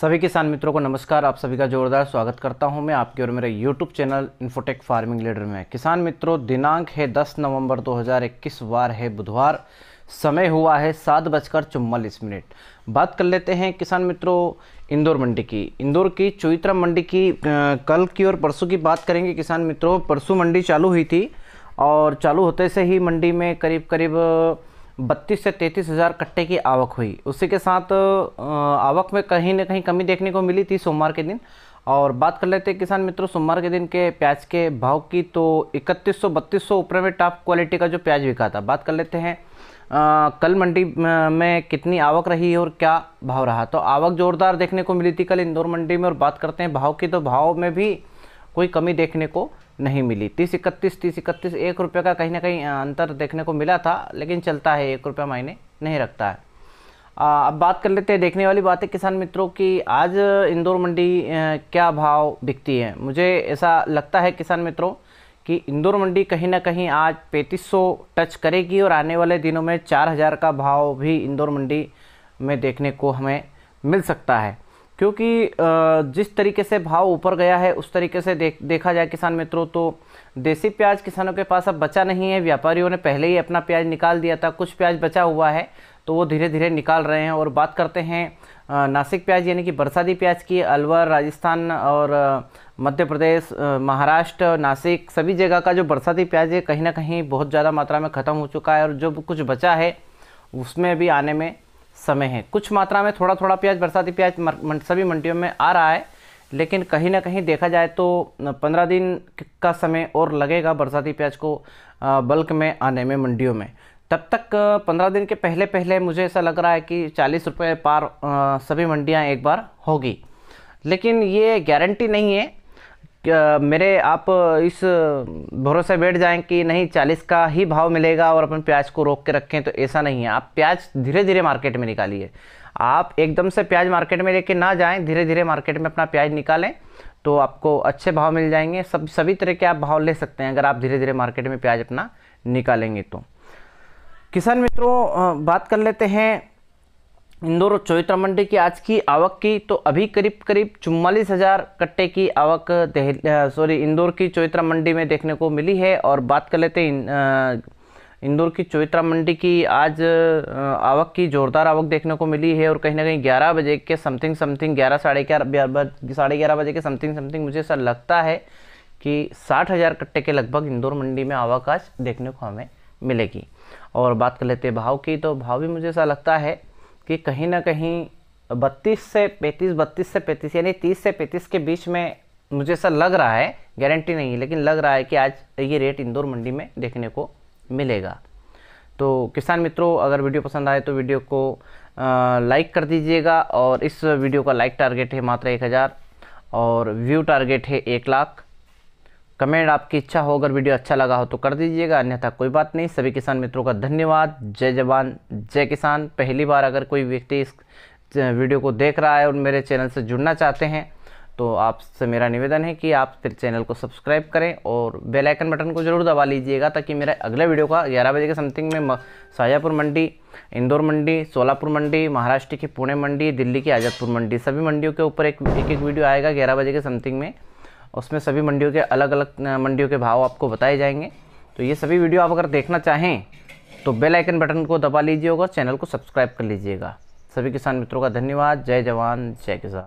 सभी किसान मित्रों को नमस्कार आप सभी का जोरदार स्वागत करता हूं मैं आपके और मेरे YouTube channel Infotech farming leader में किसान मित्रों दिनांक है 10 नवंबर 2021 वार है बुधवार समय हुआ है सात बजकर चुम्बालीस मिनट बात कर लेते हैं किसान मित्रों इंदौर मंडी की इंदौर की चोइत्रा मंडी की कल की और परसों की बात करेंगे किसान मित्रों परसों मंडी चालू हुई थी और चालू होते से ही मंडी में करीब करीब बत्तीस से तैंतीस हज़ार कट्टे की आवक हुई उसी के साथ आवक में कहीं ना कहीं कमी देखने को मिली थी सोमवार के दिन और बात कर लेते हैं किसान मित्रों सोमवार के दिन के प्याज के भाव की तो इकतीस सौ बत्तीस सौ ऊपर में टॉप क्वालिटी का जो प्याज बिका था बात कर लेते हैं आ, कल मंडी में कितनी आवक रही और क्या भाव रहा तो आवक ज़ोरदार देखने को मिली थी कल इंदौर मंडी में और बात करते हैं भाव की तो भाव में भी कोई कमी देखने को नहीं मिली तीस इकतीस तीस इकतीस एक रुपये का कहीं ना कहीं अंतर देखने को मिला था लेकिन चलता है एक रुपया मायने नहीं रखता है अब बात कर लेते हैं देखने वाली बात है किसान मित्रों की आज इंदौर मंडी क्या भाव बिकती है मुझे ऐसा लगता है किसान मित्रों कि इंदौर मंडी कहीं ना कहीं आज 3500 टच करेगी और आने वाले दिनों में 4000 का भाव भी इंदौर मंडी में देखने को हमें मिल सकता है क्योंकि जिस तरीके से भाव ऊपर गया है उस तरीके से देख देखा जाए किसान मित्रों तो देसी प्याज किसानों के पास अब बचा नहीं है व्यापारियों ने पहले ही अपना प्याज निकाल दिया था कुछ प्याज बचा हुआ है तो वो धीरे धीरे निकाल रहे हैं और बात करते हैं नासिक प्याज यानी कि बरसाती प्याज की अलवर राजस्थान और मध्य प्रदेश महाराष्ट्र नासिक सभी जगह का जो बरसाती प्याज है कहीं ना कहीं बहुत ज़्यादा मात्रा में ख़त्म हो चुका है और जो कुछ बचा है उसमें भी आने में समय है कुछ मात्रा में थोड़ा थोड़ा प्याज बरसाती प्याज सभी मंडियों में आ रहा है लेकिन कहीं ना कहीं देखा जाए तो पंद्रह दिन का समय और लगेगा बरसाती प्याज को बल्क में आने में मंडियों में तब तक पंद्रह दिन के पहले पहले मुझे ऐसा लग रहा है कि चालीस रुपये पार सभी मंडियाँ एक बार होगी लेकिन ये गारंटी नहीं है मेरे आप इस भरोसे बैठ जाएं कि नहीं चालीस का ही भाव मिलेगा और अपन प्याज को रोक के रखें तो ऐसा नहीं है आप प्याज धीरे धीरे मार्केट में निकालिए आप एकदम से प्याज मार्केट में लेके ना जाएं धीरे धीरे मार्केट में अपना प्याज निकालें तो आपको अच्छे भाव मिल जाएंगे सब सभी तरह के आप भाव ले सकते हैं अगर आप धीरे धीरे मार्केट में प्याज अपना निकालेंगे तो किसान मित्रों बात कर लेते हैं इंदौर और मंडी की आज की आवक की तो अभी करीब करीब चुम्वालीस हज़ार कट्टे की आवक सॉरी इंदौर की चौथा मंडी में देखने को मिली है और बात कर लेते हैं इंदौर की चौथा मंडी की आज आवक की ज़ोरदार आवक देखने को मिली है और कहीं ना कहीं ग्यारह बजे के समथिंग समथिंग ग्यारह साढ़े ग्यारह साढ़े ग्यारह बजे के समथिंग समथिंग मुझे ऐसा लगता है कि साठ हज़ार कट्टे के लगभग इंदौर मंडी में आवक आज देखने को हमें मिलेगी और बात कर लेते हैं भाव की तो भाव भी मुझे ऐसा लगता है कि कहीं ना कहीं बत्तीस से पैंतीस बत्तीस से पैंतीस यानी तीस से पैंतीस के बीच में मुझे ऐसा लग रहा है गारंटी नहीं है लेकिन लग रहा है कि आज ये रेट इंदौर मंडी में देखने को मिलेगा तो किसान मित्रों अगर वीडियो पसंद आए तो वीडियो को लाइक कर दीजिएगा और इस वीडियो का लाइक टारगेट है मात्र एक हज़ार और व्यू टारगेट है एक लाख कमेंट आपकी इच्छा हो अगर वीडियो अच्छा लगा हो तो कर दीजिएगा अन्यथा कोई बात नहीं सभी किसान मित्रों का धन्यवाद जय जवान जय किसान पहली बार अगर कोई व्यक्ति इस वीडियो को देख रहा है और मेरे चैनल से जुड़ना चाहते हैं तो आपसे मेरा निवेदन है कि आप फिर चैनल को सब्सक्राइब करें और बेल आइकन बटन को ज़रूर दबा लीजिएगा ताकि मेरा अगले वीडियो का ग्यारह बजे के समथिंग में साजापुर मंडी इंदौर मंडी सोलापुर मंडी महाराष्ट्र की पुणे मंडी दिल्ली की आज़ादपुर मंडी सभी मंडियों के ऊपर एक, एक वीडियो आएगा ग्यारह बजे के समथिंग में उसमें सभी मंडियों के अलग अलग मंडियों के भाव आपको बताए जाएंगे तो ये सभी वीडियो आप अगर देखना चाहें तो बेल आइकन बटन को दबा लीजिएगा चैनल को सब्सक्राइब कर लीजिएगा सभी किसान मित्रों का धन्यवाद जय जवान जय किसान